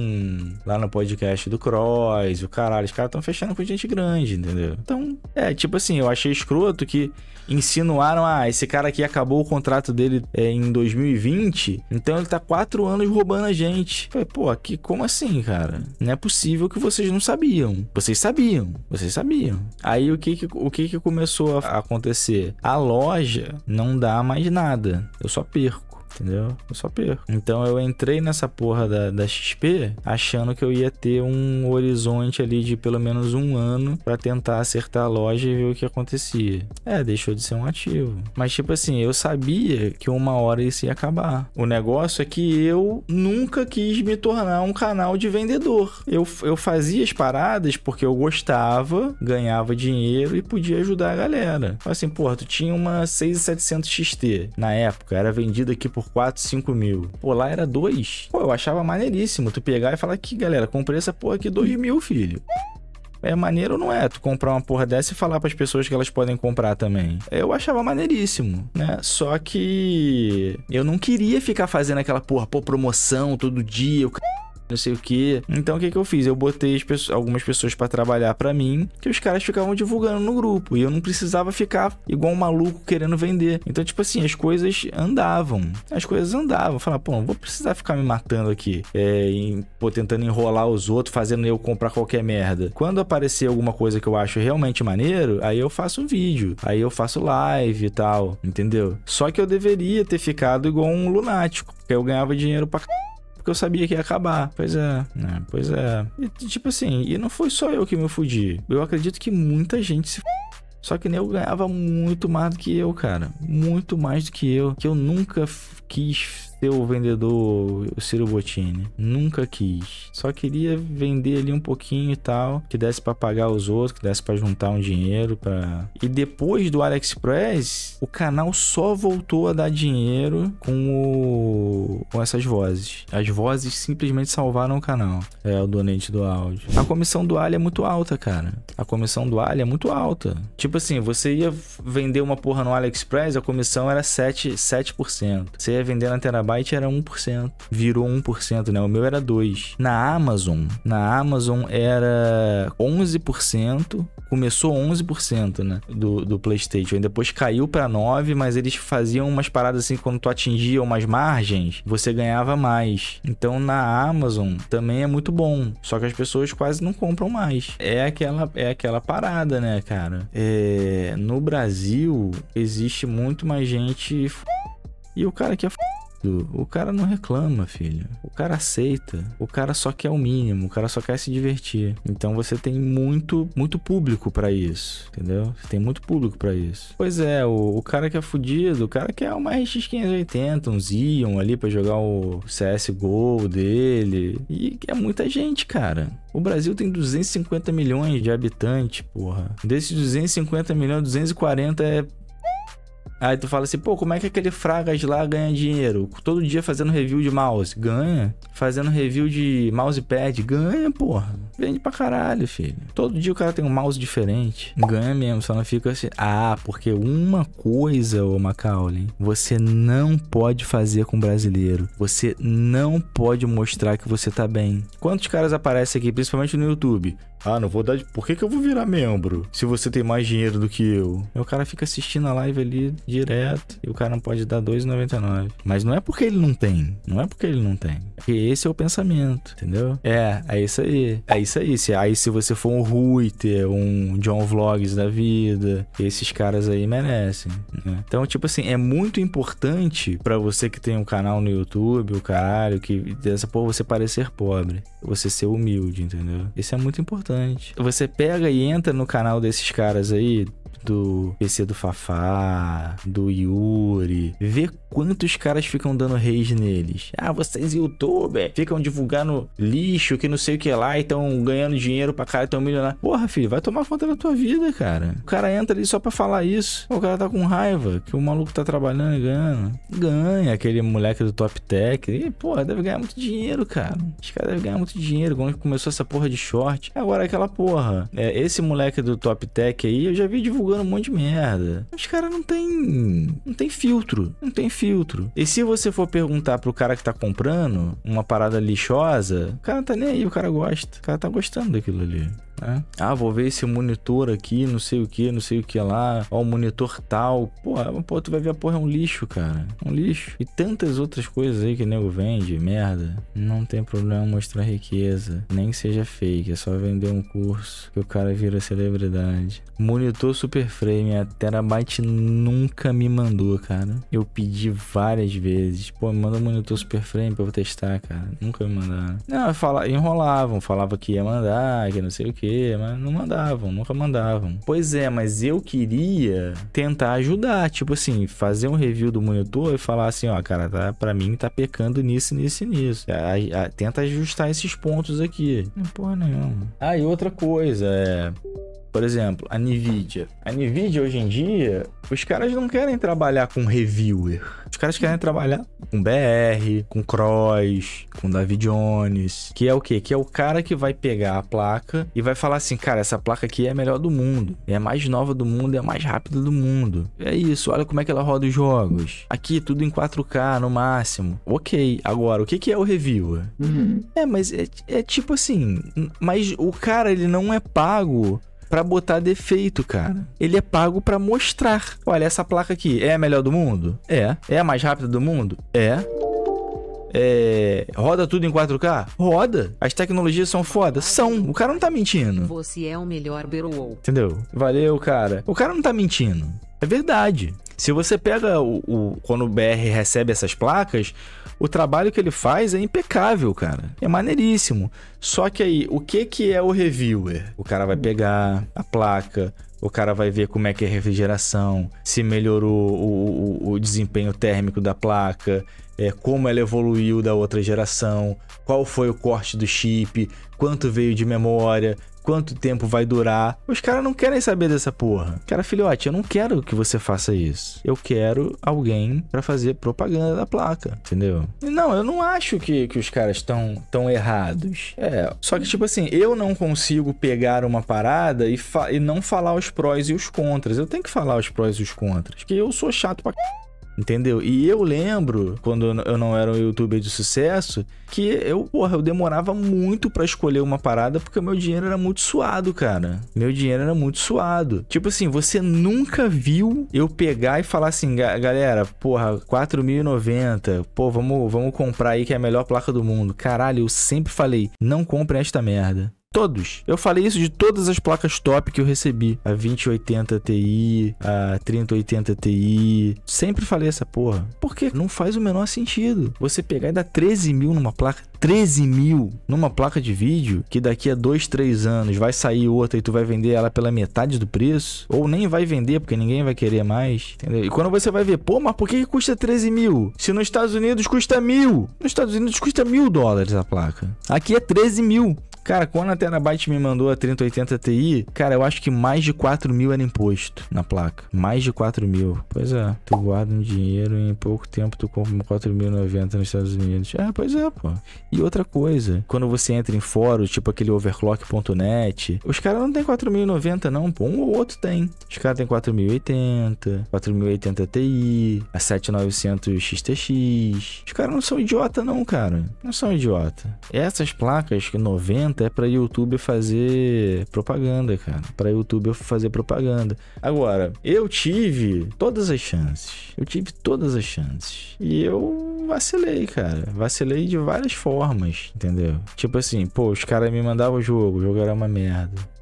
Lá no podcast do Cross, o caralho. Os caras estão fechando com gente grande, entendeu? Então, é, tipo assim, eu achei escroto que insinuaram: ah, esse cara aqui acabou o contrato dele é, em 2020, então ele tá quatro anos roubando a gente. Falei, pô, aqui, como assim, cara? Não é possível que vocês não sabiam. Vocês sabiam, vocês sabiam. Aí o que que, o que, que começou a acontecer? A loja não dá mais nada, eu só perco entendeu? Eu só perco. Então eu entrei nessa porra da, da XP achando que eu ia ter um horizonte ali de pelo menos um ano para tentar acertar a loja e ver o que acontecia. É, deixou de ser um ativo. Mas tipo assim, eu sabia que uma hora isso ia acabar. O negócio é que eu nunca quis me tornar um canal de vendedor. Eu, eu fazia as paradas porque eu gostava, ganhava dinheiro e podia ajudar a galera. Assim, porra, tu tinha uma 6700 XT na época, era vendida aqui por por 4, 5 mil. Pô, lá era 2. Pô, eu achava maneiríssimo tu pegar e falar aqui, galera, comprei essa porra aqui 2 mil, filho. É maneiro ou não é? Tu comprar uma porra dessa e falar para as pessoas que elas podem comprar também. Eu achava maneiríssimo, né? Só que eu não queria ficar fazendo aquela porra, pô, promoção todo dia, o eu não sei o que. Então o que que eu fiz? Eu botei pessoas, algumas pessoas para trabalhar para mim, que os caras ficavam divulgando no grupo e eu não precisava ficar igual um maluco querendo vender. Então, tipo assim, as coisas andavam. As coisas andavam. Falar, pô, não vou precisar ficar me matando aqui, é, em, pô, tentando enrolar os outros, fazendo eu comprar qualquer merda. Quando aparecer alguma coisa que eu acho realmente maneiro, aí eu faço um vídeo, aí eu faço live e tal, entendeu? Só que eu deveria ter ficado igual um lunático, porque eu ganhava dinheiro pra porque eu sabia que ia acabar. Pois é, né? Pois é. E, tipo assim, e não foi só eu que me fudi. Eu acredito que muita gente se só que eu ganhava muito mais do que eu, cara. Muito mais do que eu. Que eu nunca quis ser o vendedor o Ciro Bottini. Nunca quis. Só queria vender ali um pouquinho e tal, que desse para pagar os outros, que desse para juntar um dinheiro para. E depois do AliExpress, o canal só voltou a dar dinheiro com o com essas vozes. As vozes simplesmente salvaram o canal. É o donante do áudio. A comissão do Ali é muito alta, cara. A comissão do Ali é muito alta. Tipo assim, você ia vender uma porra no AliExpress, a comissão era 7, 7%. Você ia vender na Terabyte Byte era 1%, virou 1%, né? O meu era 2. Na Amazon, na Amazon era 11%, começou 11%, né, do, do PlayStation, depois caiu para 9, mas eles faziam umas paradas assim quando tu atingia umas margens, você ganhava mais. Então na Amazon também é muito bom, só que as pessoas quase não compram mais. É aquela é aquela parada, né, cara? É, no Brasil existe muito mais gente e o cara que é o cara não reclama, filho. O cara aceita. O cara só quer o mínimo. O cara só quer se divertir. Então você tem muito, muito público para isso. Entendeu? Você tem muito público para isso. Pois é, o, o, cara que é fudido, o cara quer uma RX 580, um Zion ali para jogar o CSGO dele. E é muita gente, cara. O Brasil tem 250 milhões de habitantes, porra. Desses 250 milhões, 240 é Aí tu fala assim, pô, como é que aquele Fragas lá ganha dinheiro? Todo dia fazendo review de mouse, ganha. Fazendo review de mousepad, ganha, porra. Vende pra caralho, filho. Todo dia o cara tem um mouse diferente. Ganha mesmo, só não fica assim. Ah, porque uma coisa, ô Macaulay, você não pode fazer com brasileiro. Você não pode mostrar que você tá bem. Quantos caras aparecem aqui, principalmente no YouTube? Ah, não vou dar. De... Por que, que eu vou virar membro se você tem mais dinheiro do que eu? E o cara fica assistindo a live ali direto e o cara não pode dar 2,99. Mas não é porque ele não tem. Não é porque ele não tem. Porque esse é o pensamento, entendeu? É, é isso aí. É isso aí. Se, aí se você for um Ruiter, um John Vlogs da vida, esses caras aí merecem. Né? Então, tipo assim, é muito importante para você que tem um canal no YouTube, o caralho, que dessa porra você parecer pobre, você ser humilde, entendeu? Isso é muito importante. Você pega e entra no canal desses caras aí, do PC do Fafá, do Yuri, ver quantos caras ficam dando rage neles. Ah, vocês youtuber, ficam divulgando lixo que não sei o que lá, estão ganhando dinheiro pra cara, tão milionário. Porra, filho, vai tomar conta da tua vida, cara. O cara entra ali só pra falar isso. O cara tá com raiva que o maluco tá trabalhando e ganhando. Ganha aquele moleque do Top Tech. E, porra, deve ganhar muito dinheiro, cara. Os caras devem ganhar muito dinheiro quando começou essa porra de short. Agora aquela porra. É, esse moleque do Top Tech aí, eu já vi divulgando divulgando um monte de merda. Os caras não tem. Não tem filtro. Não tem filtro. E se você for perguntar pro cara que tá comprando uma parada lixosa, o cara não tá nem aí, o cara gosta. O cara tá gostando daquilo ali. Né? Ah, vou ver esse monitor aqui, não sei o que, não sei o que lá, ó, o monitor tal. Porra, pô, tu vai ver a porra, é um lixo, cara. Um lixo. E tantas outras coisas aí que nego vende, merda. Não tem problema mostrar riqueza. Nem que seja fake, é só vender um curso que o cara vira celebridade. Monitor super frame, é a Terabyte nunca me mandou, cara. Eu pedi várias vezes. Pô, me manda um monitor super frame pra eu testar, cara. Nunca me mandaram. Não, fala, enrolavam, falava que ia mandar, que não sei o que quê, mas não mandavam, nunca mandavam. Pois é, mas eu queria tentar ajudar, tipo assim, fazer um review do monitor e falar assim, ó, cara, tá, pra mim tá pecando nisso, nisso e nisso. A, a, tenta ajustar esses pontos aqui. Não, porra nenhuma. Ah, e outra coisa, é... Por exemplo, a Nvidia. A Nvidia hoje em dia, os caras não querem trabalhar com reviewer. Os caras querem trabalhar com BR, com Cross, com David Jones, que é o quê? Que é o cara que vai pegar a placa e vai falar assim, cara, essa placa aqui é a melhor do mundo, é a mais nova do mundo, é a mais rápida do mundo. É isso, olha como é que ela roda os jogos. Aqui tudo em 4K no máximo. OK, agora o que que é o reviewer? Uhum. É, mas é, é tipo assim, mas o cara ele não é pago para botar defeito, cara. Ele é pago para mostrar. Olha, essa placa aqui é a melhor do mundo? É. É a mais rápida do mundo? É. É, roda tudo em 4K? Roda. As tecnologias são foda? São. O cara não tá mentindo. Você é o melhor Berow. Entendeu? Valeu, cara. O cara não tá mentindo. É verdade. Se você pega o, o quando o BR recebe essas placas, o trabalho que ele faz é impecável, cara. É maneiríssimo. Só que aí, o que que é o reviewer? O cara vai pegar a placa, o cara vai ver como é que é a refrigeração, se melhorou o, o, o desempenho térmico da placa, é, como ela evoluiu da outra geração, qual foi o corte do chip, quanto veio de memória, quanto tempo vai durar. Os caras não querem saber dessa porra. Cara, filhote, eu não quero que você faça isso. Eu quero alguém para fazer propaganda da placa, entendeu? não, eu não acho que, que os caras estão tão errados. É, só que tipo assim, eu não consigo pegar uma parada e, e não falar os prós e os contras. Eu tenho que falar os prós e os contras, porque eu sou chato pra c... Entendeu? E eu lembro, quando eu não era um youtuber de sucesso, que eu, porra, eu demorava muito para escolher uma parada porque meu dinheiro era muito suado, cara. Meu dinheiro era muito suado. Tipo assim, você nunca viu eu pegar e falar assim, galera, porra, 4.090, pô, vamos, vamos comprar aí que é a melhor placa do mundo. Caralho, eu sempre falei, não comprem esta merda. Todos. Eu falei isso de todas as placas top que eu recebi. A 2080 Ti, a 3080 Ti. Sempre falei essa porra. Porque não faz o menor sentido. Você pegar e dar 13 mil numa placa. 13 mil numa placa de vídeo que daqui a 2, 3 anos vai sair outra e tu vai vender ela pela metade do preço. Ou nem vai vender porque ninguém vai querer mais. Entendeu? E quando você vai ver, pô, mas por que, que custa 13 mil? Se nos Estados Unidos custa mil. Nos Estados Unidos custa mil dólares a placa. Aqui é 13 mil. Cara, quando a Terabyte me mandou a 3080 Ti, cara, eu acho que mais de 4 mil era imposto na placa. Mais de 4 mil. Pois é, tu guarda um dinheiro e em pouco tempo tu compra um 4.090 nos Estados Unidos. Ah, pois é, pô. E outra coisa, quando você entra em fóruns, tipo aquele overclock.net, os caras não tem 4.090 não, pô. Um ou outro tem. Os caras tem 4.080, 4.080 Ti, a 7900 XTX. Os caras não são idiota não, cara. Não são idiota. Essas placas 90 ferramenta é para YouTube fazer propaganda, cara. Para YouTube eu fazer propaganda. Agora, eu tive todas as chances. Eu tive todas as chances. E eu vacilei, cara. Vacilei de várias formas, entendeu? Tipo assim, pô, os caras me mandavam o jogo, o jogo era uma merda.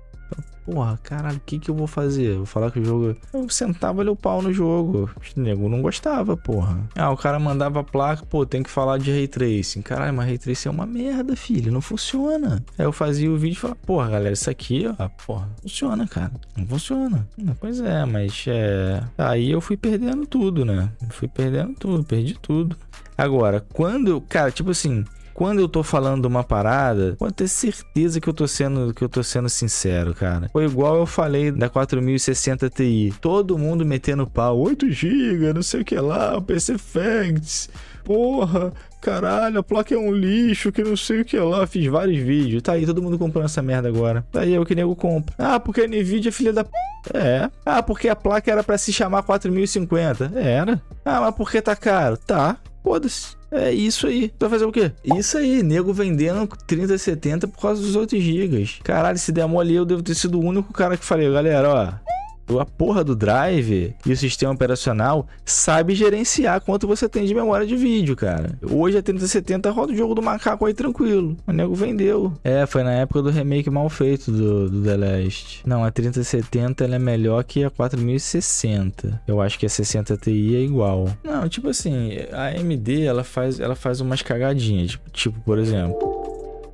Porra, caralho, o que que eu vou fazer? Vou falar que o jogo. Eu sentava ali o pau no jogo. O nego não gostava, porra. Ah, o cara mandava a placa, pô, tem que falar de ray tracing. Caralho, mas ray tracing é uma merda, filho. Não funciona. Aí eu fazia o vídeo e falava, porra, galera, isso aqui, ó, ah, porra, funciona, cara. Não funciona. Ah, pois é, mas é. Aí eu fui perdendo tudo, né? fui perdendo tudo, perdi tudo. Agora, quando Cara, tipo assim quando eu tô falando uma parada, pode ter certeza que eu tô sendo, que eu tô sendo sincero, cara. Foi igual eu falei da 4060 Ti. Todo mundo metendo pau, 8 GB, não sei o que lá, o PC Facts. Porra, caralho, a placa é um lixo, que não sei o que lá. Fiz vários vídeos. Tá aí todo mundo comprando essa merda agora. Tá aí é o que nego compra. Ah, porque a Nvidia é filha da É. Ah, porque a placa era para se chamar 4050. Era. Ah, mas porque tá caro? Tá. Foda-se. É isso aí. Tu vai fazer o quê? Isso aí, nego vendendo 3070 por causa dos 8 gigas. Caralho, se der mole eu devo ter sido o único cara que falei, galera, ó. A porra do drive e o sistema operacional sabe gerenciar quanto você tem de memória de vídeo, cara. Hoje é a 3070 roda o jogo do macaco aí tranquilo. O nego vendeu. É, foi na época do remake mal feito do, do The Last. Não, a 3070 ela é melhor que a 4060. Eu acho que a 60 Ti é igual. Não, tipo assim, a AMD ela faz, ela faz umas cagadinhas. Tipo, tipo por exemplo.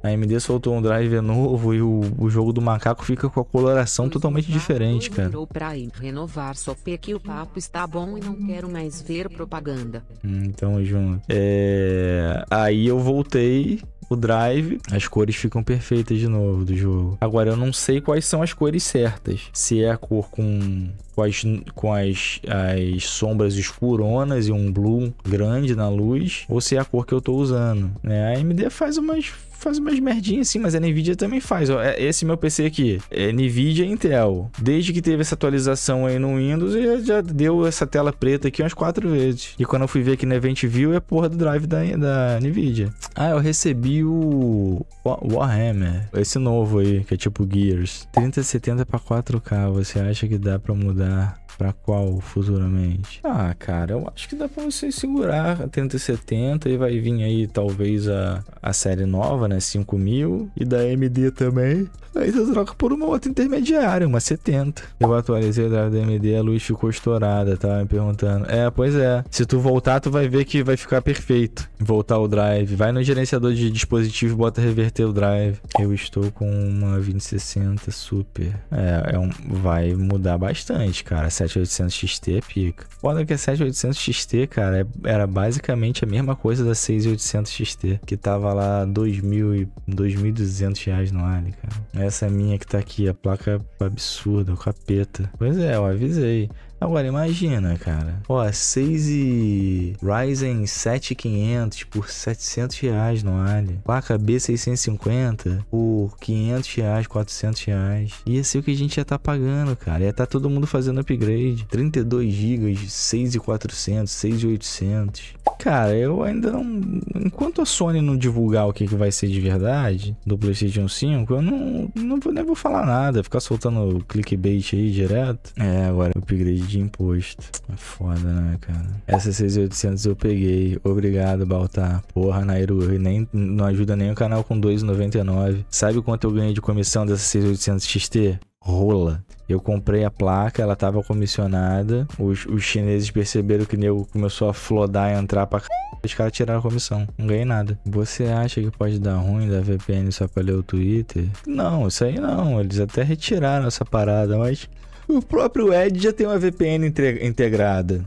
A AMD soltou um driver novo e o, o jogo do macaco fica com a coloração totalmente diferente, cara. Pra renovar, só que o papo está bom e não quero mais ver propaganda. Hum, então junto. É... Aí eu voltei o drive, as cores ficam perfeitas de novo do jogo. Agora eu não sei quais são as cores certas. Se é a cor com com as, com as, as sombras escuronas e um blue grande na luz, ou se é a cor que eu tô usando. Né? A AMD faz umas faz umas merdinhas assim, mas a Nvidia também faz. Ó, é esse meu PC aqui é Nvidia Intel. Desde que teve essa atualização aí no Windows, já, já deu essa tela preta aqui umas quatro vezes. E quando eu fui ver aqui no Event View, é porra do drive da, da Nvidia. Ah, eu recebi o Warhammer, esse novo aí, que é tipo Gears. 3070 para 4K, você acha que dá para mudar para qual futuramente? Ah, cara, eu acho que dá pra você segurar a 3070 e vai vir aí talvez a, a série nova, né? 5000 e da AMD também. Aí você troca por uma outra intermediária, uma 70. Eu atualizei o drive da AMD, a luz ficou estourada, tá me perguntando. É, pois é. Se tu voltar, tu vai ver que vai ficar perfeito. Voltar o drive. Vai no gerenciador de dispositivo e bota reverter o drive. Eu estou com uma 2060 Super. É, é um, vai mudar bastante, cara. 7 7800 XT pica. Foda que a 7800 XT, cara, é, era basicamente a mesma coisa da 6800 XT, que tava lá 2200 reais no Ali, cara. Essa minha que tá aqui, a placa absurda, o capeta. Pois é, eu avisei. Agora, imagina, cara. Ó, 6 e... Ryzen 7500 por 700 reais no Ali. Placa B650 por 500 reais, 400 reais. Ia ser é o que a gente ia tá pagando, cara. Ia tá todo mundo fazendo upgrade. 32 GB, 6400, 6800. Cara, eu ainda não... Enquanto a Sony não divulgar o que, que vai ser de verdade do PlayStation 5, eu não, não vou, nem vou falar nada. Ficar soltando clickbait aí direto. É, agora upgrade de imposto. É foda, né, cara? Essa 6800 eu peguei. Obrigado, Baltar. Porra, Nairu, nem, não ajuda nem o canal com 2,99. Sabe quanto eu ganhei de comissão dessa 6800 XT? rola. Eu comprei a placa, ela tava comissionada. Os, os chineses perceberam que o nego começou a flodar e entrar pra c... Os caras tiraram a comissão. Não ganhei nada. Você acha que pode dar ruim da VPN só pra ler o Twitter? Não, isso aí não. Eles até retiraram essa parada, mas o próprio Edge já tem uma VPN integrada.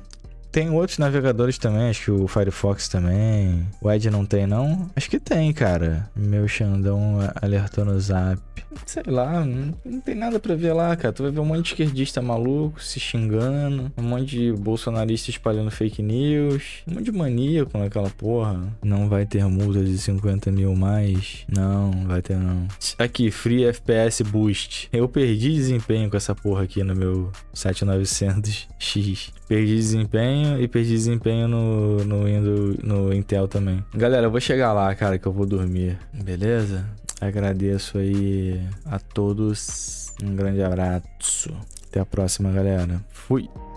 Tem outros navegadores também, acho que o Firefox também. O Edge não tem, não? Acho que tem, cara. Meu Xandão alertou no zap. Sei lá, não, tem nada pra ver lá, cara. Tu vai ver um monte de esquerdista maluco se xingando, um monte de bolsonarista espalhando fake news, um monte de maníaco naquela porra. Não vai ter multa de 50 mil mais. Não, vai ter não. Aqui, Free FPS Boost. Eu perdi desempenho com essa porra aqui no meu 7900X. Perdi desempenho desempenho e perdi desempenho no, no, Windows, no Intel também. Galera, eu vou chegar lá, cara, que eu vou dormir. Beleza? Agradeço aí a todos. Um grande abraço. Até a próxima, galera. Fui.